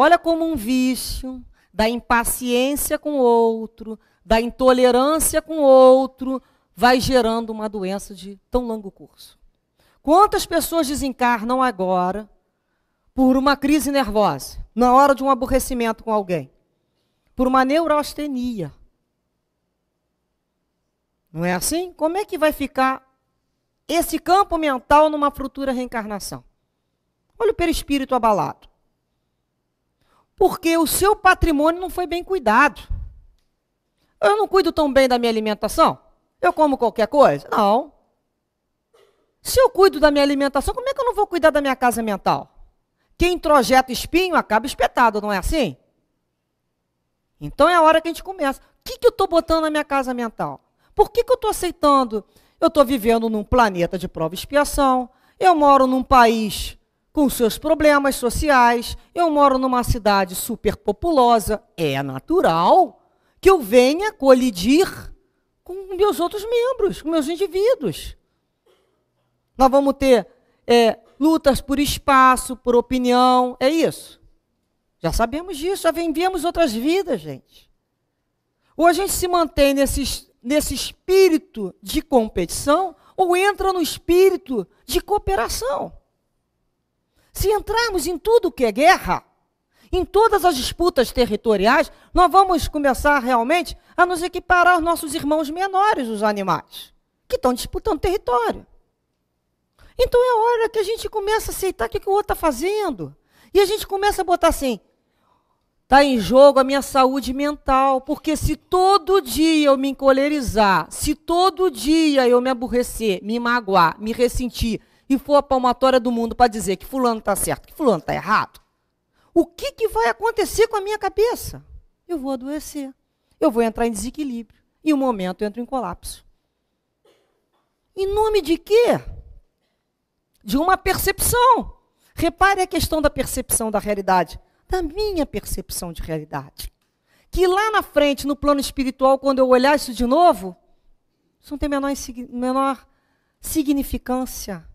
Olha como um vício da impaciência com o outro, da intolerância com o outro, vai gerando uma doença de tão longo curso. Quantas pessoas desencarnam agora por uma crise nervosa, na hora de um aborrecimento com alguém? Por uma neurostenia. Não é assim? Como é que vai ficar esse campo mental numa futura reencarnação? Olha o perispírito abalado. Porque o seu patrimônio não foi bem cuidado. Eu não cuido tão bem da minha alimentação? Eu como qualquer coisa? Não. Se eu cuido da minha alimentação, como é que eu não vou cuidar da minha casa mental? Quem projeta espinho acaba espetado, não é assim? Então é a hora que a gente começa. O que, que eu estou botando na minha casa mental? Por que, que eu estou aceitando? Eu estou vivendo num planeta de prova e expiação. Eu moro num país com seus problemas sociais. Eu moro numa cidade superpopulosa. É natural que eu venha colidir com meus outros membros, com meus indivíduos. Nós vamos ter é, lutas por espaço, por opinião, é isso. Já sabemos disso, já vivemos outras vidas, gente. Ou a gente se mantém nesse, nesse espírito de competição, ou entra no espírito de cooperação. Se entrarmos em tudo que é guerra, em todas as disputas territoriais, nós vamos começar realmente a nos equiparar aos nossos irmãos menores, os animais, que estão disputando território. Então é a hora que a gente começa a aceitar o que, o outro está fazendo. E a gente começa a botar assim: está em jogo a minha saúde mental, porque se todo dia eu me encolerizar, se todo dia eu me aborrecer, me magoar, me ressentir, e for a palmatória do mundo para dizer que fulano está certo, que fulano está errado, o que, que vai acontecer com a minha cabeça? Eu vou adoecer. Eu vou entrar em desequilíbrio. E um momento eu entro em colapso. Em nome de quê? De uma percepção. Repare a questão da percepção da realidade. Da minha percepção de realidade. Que lá na frente, no plano espiritual, quando eu olhar isso de novo, isso não tem menor, menor significância.